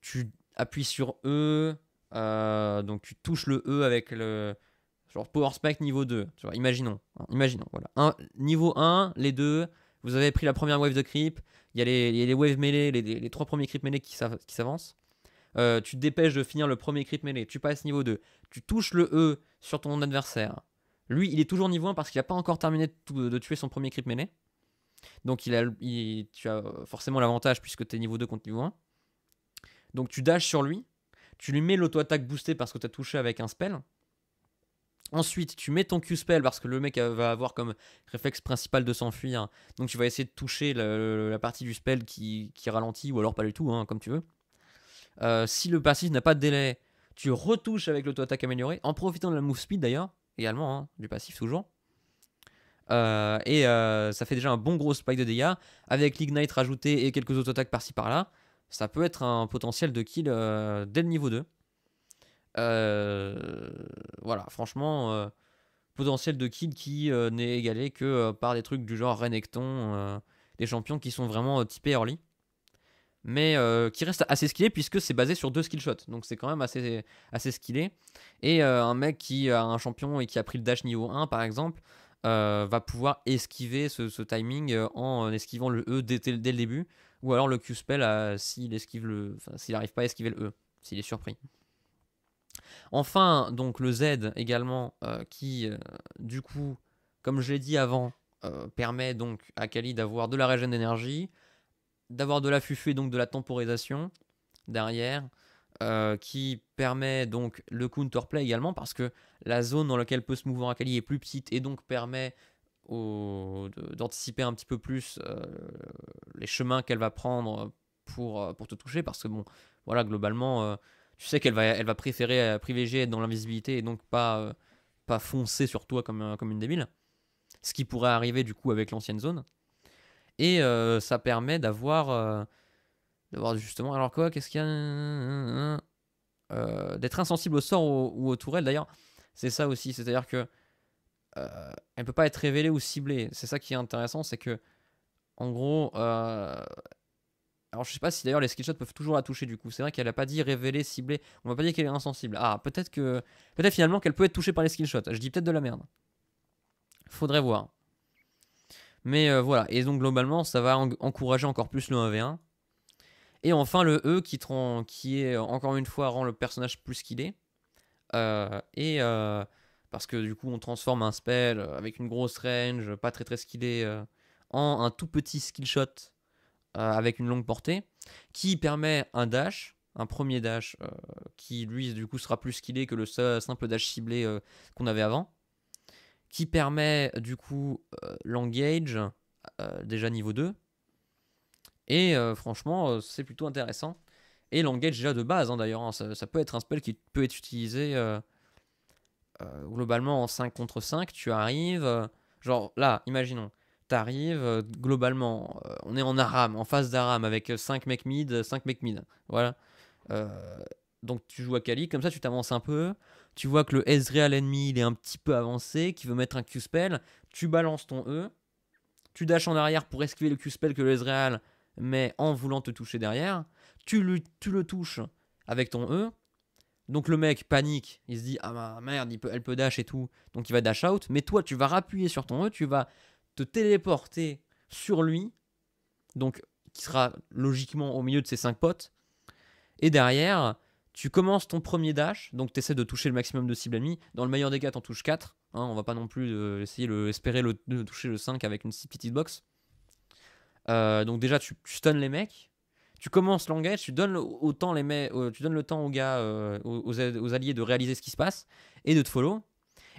tu appuies sur E, donc tu touches le E avec le, Genre Power Spec niveau 2, tu vois, imaginons. Hein, imaginons, voilà. Un, niveau 1, les deux, vous avez pris la première wave de creep, il y, a les, les waves mêlées, les, les, trois premiers creep mêlés qui s'avancent. Euh, tu te dépêches de finir le premier creep mêlé, tu passes niveau 2, tu touches le E sur ton adversaire. Lui, il est toujours niveau 1 parce qu'il n'a pas encore terminé de, tuer son premier creep mêlé. Donc il a, tu as forcément l'avantage puisque tu es niveau 2 contre niveau 1. Donc tu dashes sur lui, tu lui mets l'auto-attaque boostée parce que tu as touché avec un spell. Ensuite, tu mets ton Q-spell parce que le mec euh, va avoir comme réflexe principal de s'enfuir. Donc tu vas essayer de toucher la, partie du spell qui, ralentit ou alors pas du tout, hein, comme tu veux. Euh, si le passif n'a pas de délai, tu retouches avec l'auto-attaque améliorée, en profitant de la move speed d'ailleurs, également, hein, du passif toujours. Euh, et ça fait déjà un bon gros spike de dégâts. Avec l'ignite rajouté et quelques auto-attaques par-ci par-là, ça peut être un potentiel de kill dès le niveau 2. Euh, voilà, franchement, euh, potentiel de kid qui euh, n'est égalé que par des trucs du genre Renekton, des champions qui sont vraiment typés early mais qui reste assez skillé puisque c'est basé sur deux skill Donc c'est quand même assez, assez skillé. Et un mec qui a un champion et qui a pris le dash niveau 1 par exemple va pouvoir esquiver ce, timing en esquivant le E dès, le début ou alors le Q-spell s'il esquive s'il n'arrive pas à esquiver le E, s'il est surpris. Enfin, donc le Z également, euh, qui euh, du coup, comme je l'ai dit avant, euh, permet donc à Kali d'avoir de la régène d'énergie, d'avoir de la fufu et donc de la temporisation derrière, qui permet donc le counterplay également, parce que la zone dans laquelle peut se mouvoir Kali est plus petite et donc permet d'anticiper un petit peu plus les chemins qu'elle va prendre pour, pour te toucher, parce que bon, voilà, globalement tu sais qu'elle va, elle va préférer euh, privilégier être dans l'invisibilité et donc pas, euh, pas foncer sur toi comme, euh, comme une débile. Ce qui pourrait arriver du coup avec l'ancienne zone. Et ça permet d'avoir. d'avoir justement. Alors quoi Qu'est-ce qu'il y a D'être insensible au sort ou, aux tourelles d'ailleurs. C'est ça aussi. C'est-à-dire que. elle peut pas être révélée ou ciblée. C'est ça qui est intéressant, c'est que. En gros, alors je sais pas si d'ailleurs les skillshots peuvent toujours la toucher du coup. C'est vrai qu'elle a pas dit révéler, cibler. On va pas dire qu'elle est insensible. Ah peut-être que peut-être finalement qu'elle peut être touchée par les skillshots. Je dis peut-être de la merde. Faudrait voir. Mais euh, voilà. Et donc globalement ça va encourager encore plus le 1v1. Et enfin le E qui, qui est euh, encore une fois rend le personnage plus skillé euh, et parce que du coup on transforme un spell avec une grosse range, pas très très skillé, en un tout petit skillshot euh, avec une longue portée, qui permet un dash, un premier dash, euh, qui lui du coup sera plus skillé que le simple dash ciblé euh, qu'on avait avant, qui permet du coup l'engage déjà niveau 2. Et franchement, c'est plutôt intéressant. Et l'engage déjà de base hein, d'ailleurs, hein, ça, peut être un spell qui peut être utilisé globalement en 5 contre 5, tu arrives. genre là, imaginons, t'arrives, euh, globalement, euh, on est en Aram, en face d'Aram, avec 5 euh, mecs mid, 5 mecs mid. Voilà. donc tu joues à Kali, comme ça tu t'avances un peu. Tu vois que le Ezreal ennemi, il est un petit peu avancé, qui veut mettre un Q-spell. Tu balances ton E. Tu dashes en arrière pour esquiver le Q-spell que le Ezreal met en voulant te toucher derrière. Tu le, tu le touches avec ton E. Donc le mec panique, il se dit ah ma bah, merde, il peut, elle peut dash et tout, donc il va dash out. Mais toi, tu vas rappuyer sur ton E, tu vas te téléporter sur lui, donc qui sera logiquement au milieu de ses cinq potes. Et derrière, tu commences ton premier dash, donc tu essaies de toucher le maximum de cibles ennemies. Dans le meilleur des cas, en touches 4. Hein, on va pas non plus euh, essayer espérer le, de toucher le 5 avec une petite box. Euh, donc déjà, tu, stun les mecs. Tu commences l'engage, tu donnes le, euh, tu donnes le temps aux gars, aux, aux, alliés de réaliser ce qui se passe et de te follow.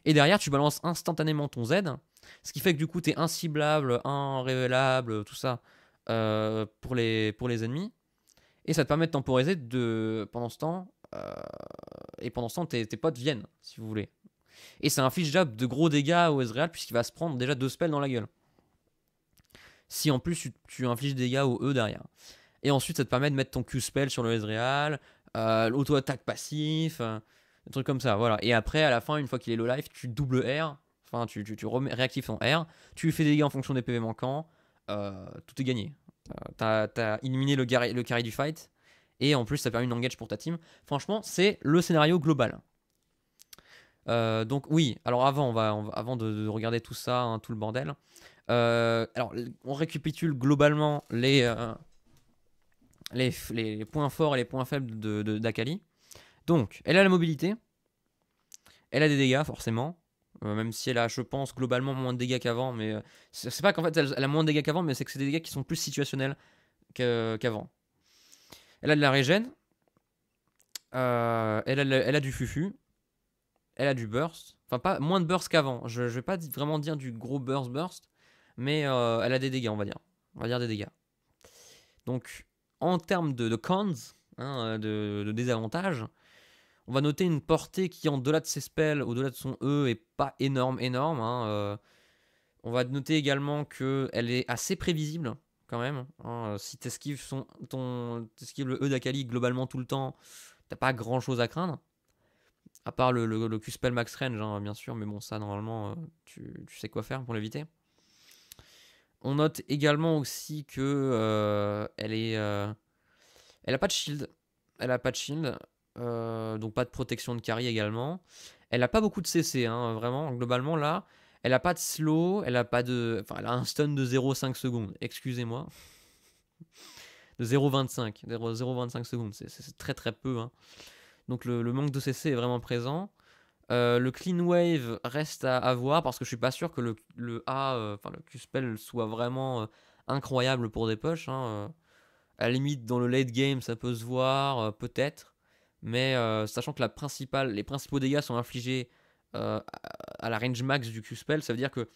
Et derrière, tu balances instantanément ton Z ce qui fait que du coup, t'es inciblable, inrévélable, tout ça, euh, pour, les, pour les ennemis. Et ça te permet de temporiser de, pendant ce temps. Euh, et pendant ce temps, tes, potes viennent, si vous voulez. Et ça inflige déjà de gros dégâts au Ezreal, puisqu'il va se prendre déjà deux spells dans la gueule. Si en plus tu, infliges des dégâts au E derrière. Et ensuite, ça te permet de mettre ton Q-spell sur le Ezreal, euh, l'auto-attaque passif, des trucs comme ça. Voilà. Et après, à la fin, une fois qu'il est low life, tu double R Enfin, tu, réactives ton R, tu fais des dégâts en fonction des PV manquants, euh, tout est gagné. Euh, tu T'as éliminé le, carré carry du fight, et en plus, ça permet une engage pour ta team. Franchement, c'est le scénario global. Euh, donc oui, alors avant, avant de, regarder tout ça, hein, tout le bordel. alors, on récapitule globalement les, points forts et les points faibles d'Akali. De, Donc, elle a la mobilité, elle a des dégâts forcément, euh, même si elle a, je pense, globalement moins de dégâts qu'avant. Mais euh, c'est pas qu'en fait elle, a moins de dégâts qu'avant, mais c'est que c'est des dégâts qui sont plus situationnels qu'avant. Elle a de la régène. Euh, elle, a, elle, a, du fufu. Elle a du burst. Enfin, pas moins de burst qu'avant. Je, vais pas vraiment dire du gros burst burst. Mais elle a des dégâts, on va dire. On va dire des dégâts. Donc, en termes de, cons, hein, de, de, désavantages, on va noter une portée qui, en delà de ses spells, au-delà de son E, est pas énorme, énorme. Hein, euh. on va noter également qu'elle est assez prévisible, quand même. Hein. Euh, si tu ton, esquives le E d'Akali globalement tout le temps, t'as pas grand chose à craindre. À part le, Q-Spell Max Range, hein, bien sûr, mais bon, ça, normalement, euh, tu, sais quoi faire pour l'éviter. On note également aussi que elle est, elle a pas de shield. Elle a pas de shield. Euh, donc pas de protection de carry également. Elle a pas beaucoup de CC, hein, vraiment, globalement là. Elle a pas de slow, elle a pas de. Enfin, un stun de 0,5 secondes, excusez-moi. De 0,25. 0,25 secondes, c'est très très peu. Hein. Donc le, manque de CC est vraiment présent. Euh, le clean wave reste à, voir parce que je suis pas sûr que le, le A, euh, enfin le q soit vraiment incroyable pour des poches. Hein. à la limite, dans le late game, ça peut se voir, peut-être mais euh, sachant que la principale, les principaux dégâts sont infligés euh, à, la range max du Q-Spell, ça veut dire que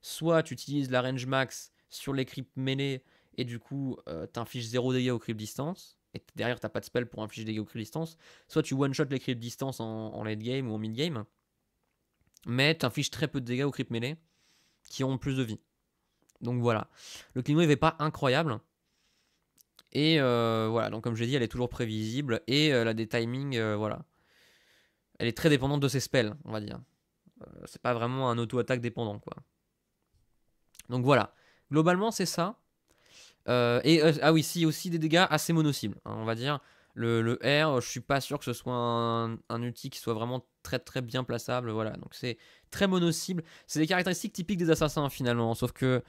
soit tu utilises la range max sur les creeps mêlés et du coup euh, t'infliges 0 dégâts aux creeps distance, et derrière t'as pas de spell pour infliger des dégâts aux creeps distance, soit tu one-shot les creeps distance en, late game ou en mid game, mais t'infliges très peu de dégâts aux creeps mêlés qui ont plus de vie. Donc voilà. Le clean wave n'est pas incroyable, et euh, voilà, donc comme je l'ai dit, elle est toujours prévisible et euh, elle a des timings, euh, voilà. Elle est très dépendante de ses spells, on va dire. c'est pas vraiment un auto-attaque dépendant, quoi. Donc voilà, globalement c'est ça. et ah oui, si aussi des dégâts assez mono-cibles, hein, on va dire. Le, R, je suis pas sûr que ce soit un, outil qui soit vraiment très très bien plaçable. Voilà, donc c'est très mono-cible. C'est des caractéristiques typiques des assassins finalement, sauf que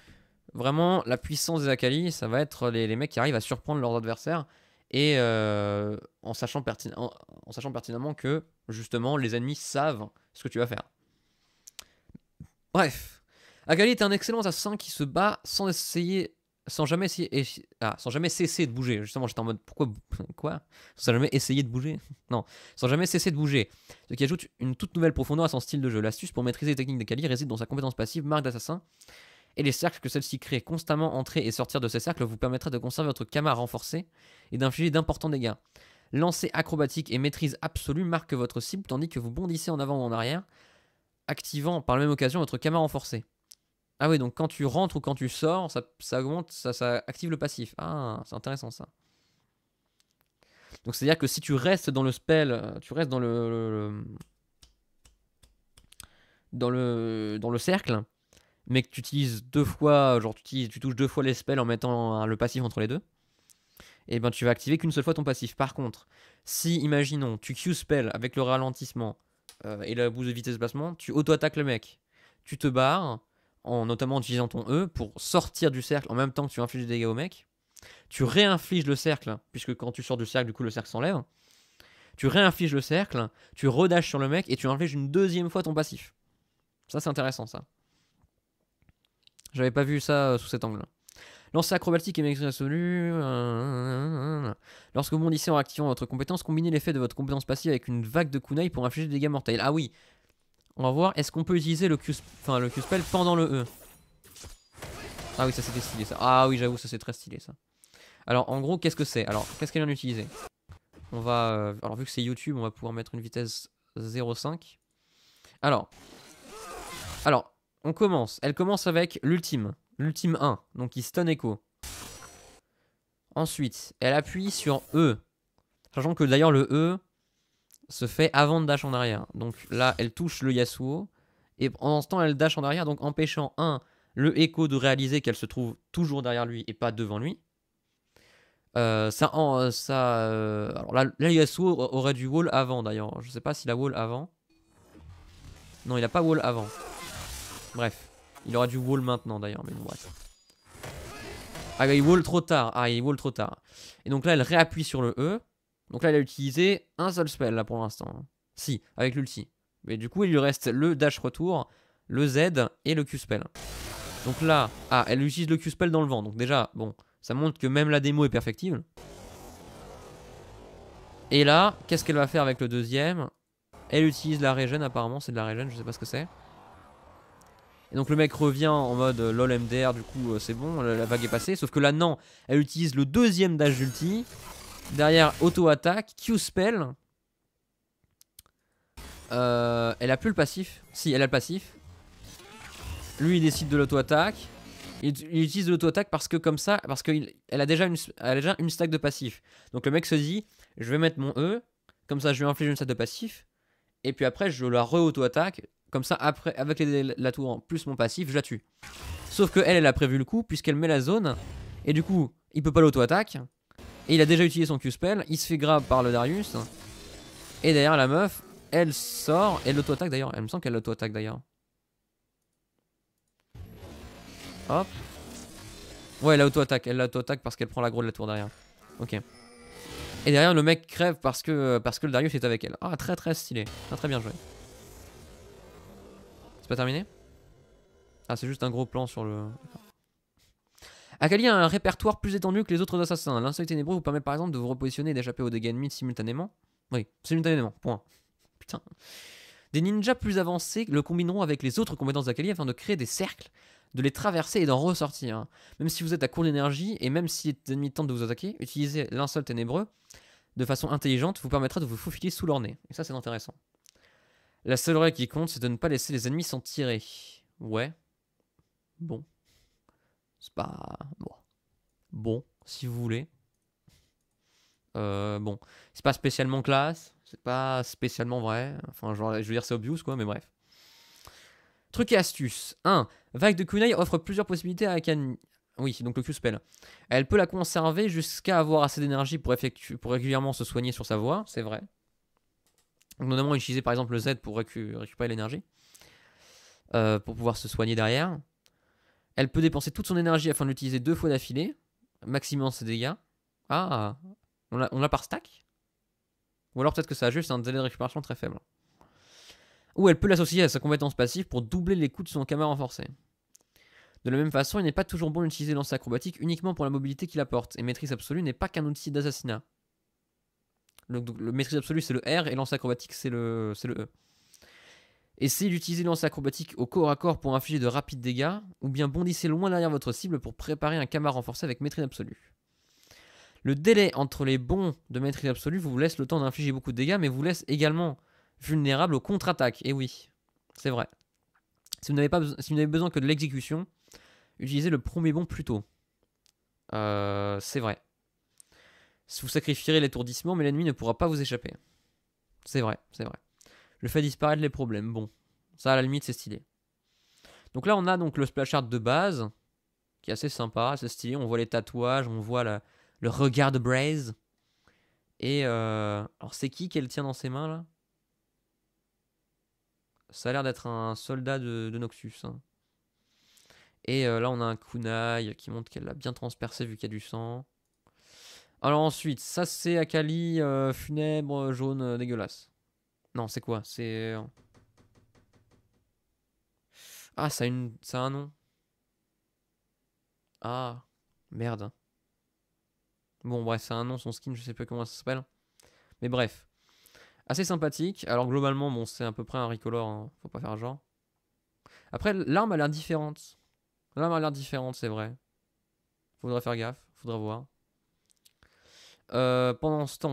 Vraiment, la puissance des Akali, ça va être les, mecs qui arrivent à surprendre leurs adversaires et euh, en, sachant en, sachant pertinemment que justement les ennemis savent ce que tu vas faire. Bref, Akali est un excellent assassin qui se bat sans essayer, sans jamais ah, sans jamais cesser de bouger. Justement, j'étais en mode pourquoi quoi Sans jamais essayer de bouger Non, sans jamais cesser de bouger. Ce qui ajoute une toute nouvelle profondeur à son style de jeu. L'astuce pour maîtriser les techniques d'Akali réside dans sa compétence passive, marque d'assassin, et les cercles que celle-ci crée. Constamment entrer et sortir de ces cercles vous permettra de conserver votre Kama renforcé et d'infliger d'importants dégâts. Lancer acrobatique et maîtrise absolue marque votre cible tandis que vous bondissez en avant ou en arrière, activant par la même occasion votre Kama renforcé. Ah oui, donc quand tu rentres ou quand tu sors, ça, augmente, ça, active le passif. Ah, c'est intéressant ça. Donc c'est-à-dire que si tu restes dans le spell, tu restes dans le dans le dans le cercle, mais que tu utilises deux fois, genre tu, tu touches deux fois les spells en mettant le passif entre les deux, et eh ben tu vas activer qu'une seule fois ton passif. Par contre, si, imaginons, tu Q spell avec le ralentissement euh, et la bouse de vitesse de placement, tu auto-attaques le mec, tu te barres, en notamment en utilisant ton E pour sortir du cercle en même temps que tu infliges des dégâts au mec. Tu réinfliges le cercle, puisque quand tu sors du cercle, du coup le cercle s'enlève. Tu réinfliges le cercle, tu redashes sur le mec et tu infliges une deuxième fois ton passif. Ça c'est intéressant ça. J'avais pas vu ça euh, sous cet angle. Lancer acrobatique et maîtrise absolue. Euh, euh, Lorsque vous bondissez en activant votre compétence, combinez l'effet de votre compétence passive avec une vague de kunai pour infliger des dégâts mortels. Ah oui On va voir, est-ce qu'on peut utiliser le Q, enfin, spell pendant le E Ah oui, ça c'était stylé ça. Ah oui, j'avoue, ça c'est très stylé ça. Alors en gros, qu'est-ce que c'est Alors, qu'est-ce qu'elle vient d'utiliser On va. alors, vu que c'est YouTube, on va pouvoir mettre une vitesse 0,5. Alors. Alors, on commence. Elle commence avec l'ultime. L'ultime 1. Donc il stun Echo. Ensuite, elle appuie sur E. Sachant que d'ailleurs le E se fait avant de dash en arrière. Donc là, elle touche le Yasuo. Et pendant ce temps, elle dash en arrière, donc empêchant 1. le Echo, de réaliser qu'elle se trouve toujours derrière lui et pas devant lui. Euh, ça, euh, ça euh, alors là, Yasuo aurait du wall avant d'ailleurs. Je sais pas s'il a wall avant. Non, il n'a pas wall avant. Bref. Il aura du wall maintenant d'ailleurs, mais bon, Ah, il wall trop tard. Ah, il wall trop tard. Et donc là, elle réappuie sur le E. Donc là, elle a utilisé un seul spell là pour l'instant. Si, avec l'ulti. Mais du coup, il lui reste le dash retour, le Z et le Q-spell. Donc là, ah, elle utilise le Q-spell dans le vent. Donc déjà, bon, ça montre que même la démo est perfectible. Et là, qu'est-ce qu'elle va faire avec le deuxième Elle utilise la regen apparemment, c'est de la regen, je sais pas ce que c'est. Et donc le mec revient en mode euh, lol MDR, du coup euh, c'est bon, la, vague est passée. Sauf que là, non, elle utilise le deuxième dash ulti. Derrière, auto-attaque, Q-spell. Euh, elle a plus le passif. Si, elle a le passif. Lui, il décide de l'auto-attaque. Il, utilise l'auto-attaque parce que comme ça, parce qu'elle a, déjà une, elle a déjà une stack de passif. Donc le mec se dit, je vais mettre mon E, comme ça je vais infliger une stack de passif et puis après je la re-auto-attaque, comme ça après, avec la tour en plus mon passif, je la tue. Sauf que elle, elle a prévu le coup, puisqu'elle met la zone, et du coup, il peut pas l'auto-attaque, et il a déjà utilisé son Q-spell, il se fait grab par le Darius, et derrière la meuf, elle sort, et l'auto-attaque d'ailleurs, elle me semble qu'elle l'auto-attaque d'ailleurs. Hop. Ouais, elle auto-attaque, elle l'auto-attaque parce qu'elle prend l'aggro de la tour derrière. Ok. Et derrière, le mec crève parce que, euh, parce que le Darius est avec elle. Ah, très très stylé. Très très bien joué. C'est pas terminé Ah, c'est juste un gros plan sur le... Akali a un répertoire plus étendu que les autres assassins. L'insulte ténébreux vous permet par exemple de vous repositionner et d'échapper aux dégâts ennemis simultanément. Oui, simultanément, point. Putain. Des ninjas plus avancés le combineront avec les autres compétences d'Akali afin de créer des cercles de les traverser et d'en ressortir. Hein. Même si vous êtes à court d'énergie et même si les ennemis tentent de vous attaquer, utiliser l'insulte ténébreux de façon intelligente vous permettra de vous faufiler sous leur nez. Et ça, c'est intéressant. La seule règle qui compte, c'est de ne pas laisser les ennemis s'en tirer. Ouais. Bon. C'est pas. Bon. Bon, si vous voulez. Euh, bon. C'est pas spécialement classe. C'est pas spécialement vrai. Enfin, je veux dire, c'est obvious, quoi, mais bref. Truc et astuce. 1. Vague de kunai offre plusieurs possibilités à Akane. Oui, donc le Q-spell. Elle peut la conserver jusqu'à avoir assez d'énergie pour, pour régulièrement se soigner sur sa voie, c'est vrai. Donc, notamment utiliser par exemple le Z pour récupérer l'énergie. Euh, pour pouvoir se soigner derrière. Elle peut dépenser toute son énergie afin d'utiliser deux fois d'affilée. Maximum ses dégâts. Ah, on l'a par stack Ou alors peut-être que ça a juste un délai de récupération très faible ou elle peut l'associer à sa compétence passive pour doubler les coups de son camarade renforcé. De la même façon, il n'est pas toujours bon d'utiliser le acrobatique uniquement pour la mobilité qu'il apporte, et maîtrise absolue n'est pas qu'un outil d'assassinat. Le, maîtrise absolue c'est le R et lance acrobatique c'est le, le E. Essayez d'utiliser le lance acrobatique au corps à corps pour infliger de rapides dégâts, ou bien bondissez loin derrière votre cible pour préparer un camarade renforcé avec maîtrise absolue. Le délai entre les bons de maîtrise absolue vous laisse le temps d'infliger beaucoup de dégâts, mais vous laisse également vulnérable aux contre-attaques. Et eh oui, c'est vrai. Si vous n'avez pas, besoin que de l'exécution, utilisez le premier bon plus tôt. Euh, c'est vrai. Vous sacrifierez l'étourdissement, mais l'ennemi ne pourra pas vous échapper. C'est vrai, c'est vrai. Le fait disparaître les problèmes, bon, ça à la limite c'est stylé. Donc là on a donc le splash art de base, qui est assez sympa, assez stylé. On voit les tatouages, on voit le regard de Braze. Et euh, alors c'est qui qu'elle tient dans ses mains là ça a l'air d'être un soldat de, Noxus. Hein. Et euh, là, on a un kunai qui montre qu'elle l'a bien transpercé vu qu'il y a du sang. Alors ensuite, ça c'est Akali euh, funèbre jaune euh, dégueulasse. Non, c'est quoi C'est. Ah, ça a, une... ça un nom. Ah, merde. Bon, bref, c'est un nom, son skin, je sais pas comment ça s'appelle. Mais bref assez sympathique. Alors globalement, bon, c'est à peu près un ricolore, hein. faut pas faire genre. Après, l'arme a l'air différente. L'arme a l'air différente, c'est vrai. Faudrait faire gaffe, faudra voir. Euh, pendant ce temps,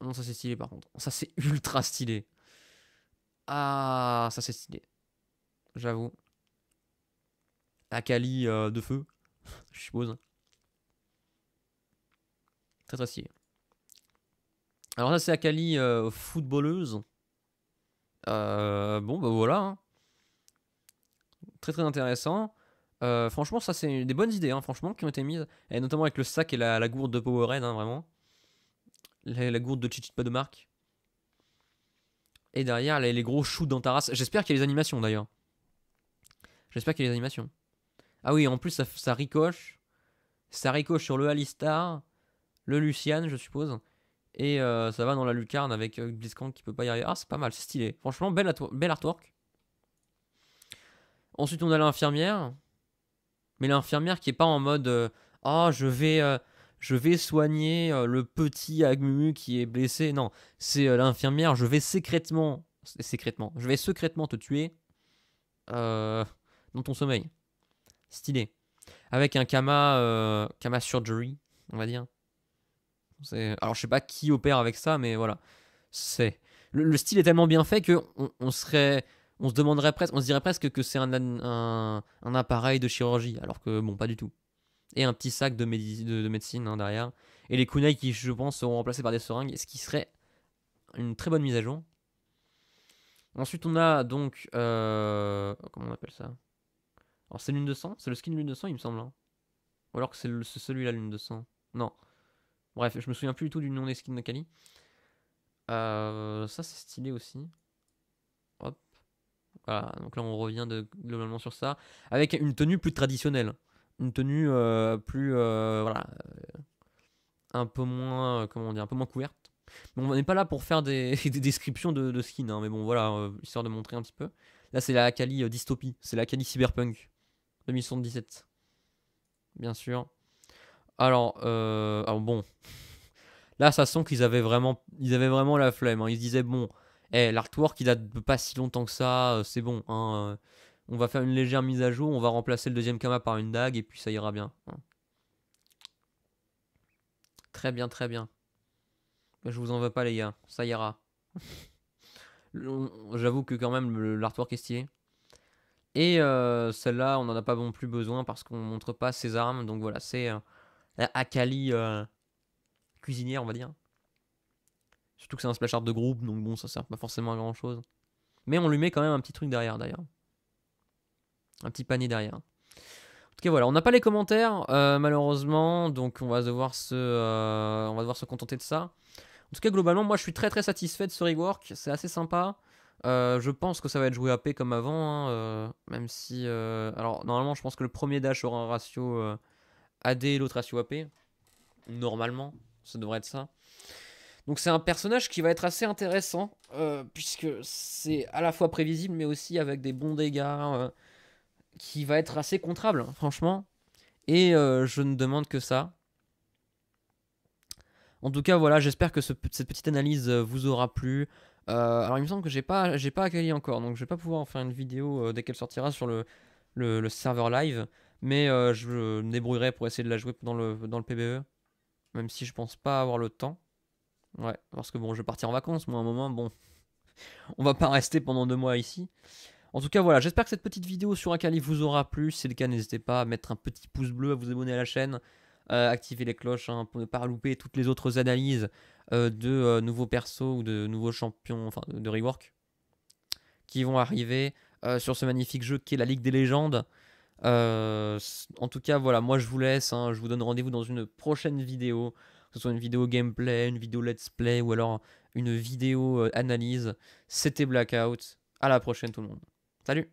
Non, ça c'est stylé par contre. Ça c'est ultra stylé. Ah, ça c'est stylé. J'avoue. Akali euh, de feu, je suppose. Très très stylé. Alors ça, c'est Akali euh, footballeuse. Euh, bon, bah voilà. Hein. Très très intéressant. Euh, franchement, ça c'est des bonnes idées, hein, franchement, qui ont été mises. Et notamment avec le sac et la, gourde de Powerade, hein, vraiment. La, gourde de Chichit, de marque. Et derrière, les, gros shoots d'Antaras. J'espère qu'il y a les animations d'ailleurs. J'espère qu'il y a les animations. Ah oui, en plus, ça, ça ricoche. Ça ricoche sur le Alistar, le Lucian, je suppose. Et euh, ça va dans la lucarne avec euh, Blizzcon qui peut pas y arriver. Ah, c'est pas mal, c'est stylé. Franchement, bel, artwork. Ensuite, on a l'infirmière. Mais l'infirmière qui est pas en mode euh, Ah, je vais je vais soigner le petit Agmumu qui est blessé. Non, c'est l'infirmière, je vais secrètement, je vais secrètement te tuer dans ton sommeil. Stylé. Avec un Kama Surgery, on va dire. Alors je sais pas qui opère avec ça, mais voilà. C'est le, style est tellement bien fait que on, serait, on se demanderait presque, on dirait presque que c'est un, un, appareil de chirurgie, alors que bon, pas du tout. Et un petit sac de, de, médecine hein, derrière. Et les kunai qui, je pense, seront remplacés par des seringues, ce qui serait une très bonne mise à jour. Ensuite, on a donc. Euh, comment on appelle ça Alors, c'est lune de sang C'est le skin lune de sang, il me semble. Hein. Ou alors que c'est celui-là, lune de sang. Non. Bref, je me souviens plus du tout du nom des skins de Kali. Euh, ça, c'est stylé aussi. Hop. Voilà, donc là, on revient globalement sur ça. Avec une tenue plus traditionnelle. Une tenue euh, plus. Euh, voilà. un peu moins. Comment on Un peu moins couverte. Mais on n'est pas là pour faire des, descriptions de, skins. Hein, mais bon, voilà, histoire de montrer un petit peu. Là, c'est la Kali dystopie. C'est la Kali cyberpunk 2017. Bien sûr. Euh, alors, bon. Là, ça sent qu'ils avaient vraiment, ils avaient vraiment la flemme. Hein. Ils se disaient bon, eh, l'artwork il date pas si longtemps que ça, euh, c'est bon. Hein, euh. On va faire une légère mise à jour, on va remplacer le deuxième kama par une dague et puis ça ira bien. Hein. Très bien, très bien. Bah, je vous en veux pas les gars, ça ira. J'avoue que quand même l'artwork est stylé. Et celle-là, on n'en a pas non plus besoin parce qu'on montre pas ses armes. Donc voilà, c'est Akali euh, cuisinière, on va dire. Surtout que c'est un splash art de groupe, donc bon, ça sert pas forcément à grand chose. Mais on lui met quand même un petit truc derrière, d'ailleurs. Un petit panier derrière. En tout cas, voilà, on n'a pas les commentaires, euh, malheureusement, donc on va, devoir se, euh, on va devoir se contenter de ça. En tout cas, globalement, moi je suis très très satisfait de ce rework, c'est assez sympa. je pense que ça va être joué à p comme avant, hein, même si... alors, normalement, je pense que le premier dash aura un ratio AD et l'autre ratio AP. Normalement, ça devrait être ça. Donc c'est un personnage qui va être assez intéressant, euh, puisque c'est à la fois prévisible, mais aussi avec des bons dégâts, euh, qui va être assez contrable, franchement. Et euh, je ne demande que ça. En tout cas, voilà, j'espère que cette petite analyse vous aura plu. alors il me semble que j'ai pas, j'ai pas accueilli encore, donc je vais pas pouvoir en faire une vidéo dès qu'elle sortira sur le serveur live. Mais euh, je me débrouillerai pour essayer de la jouer dans le, PBE. E. Même si je pense pas avoir le temps. Ouais, parce que bon, je vais partir en vacances, moi, un moment, bon. On va pas rester pendant deux mois ici. En tout cas, voilà, j'espère que cette petite vidéo sur Akali vous aura plu. Si c'est le cas, n'hésitez pas à mettre un petit pouce bleu, à vous abonner à la chaîne, euh, activer les cloches hein, pour ne pas louper toutes les autres analyses euh, de euh, nouveaux persos ou de nouveaux champions, enfin de rework, qui vont arriver sur ce magnifique jeu qui est la Ligue des Légendes. Euh, en tout cas, voilà, moi je vous laisse. Hein, je vous donne rendez-vous dans une prochaine vidéo. Que ce soit une vidéo gameplay, une vidéo let's play ou alors une vidéo euh, analyse. C'était Blackout. À la prochaine, tout le monde. Salut!